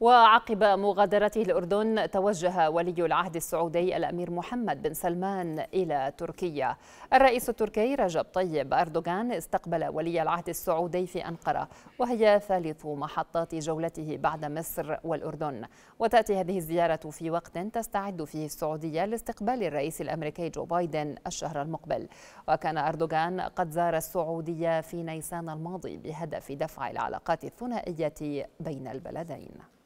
وعقب مغادرته الأردن توجه ولي العهد السعودي الأمير محمد بن سلمان إلى تركيا الرئيس التركي رجب طيب أردوغان استقبل ولي العهد السعودي في أنقرة وهي ثالث محطات جولته بعد مصر والأردن وتأتي هذه الزيارة في وقت تستعد فيه السعودية لاستقبال الرئيس الأمريكي جو بايدن الشهر المقبل وكان أردوغان قد زار السعودية في نيسان الماضي بهدف دفع العلاقات الثنائية بين البلدين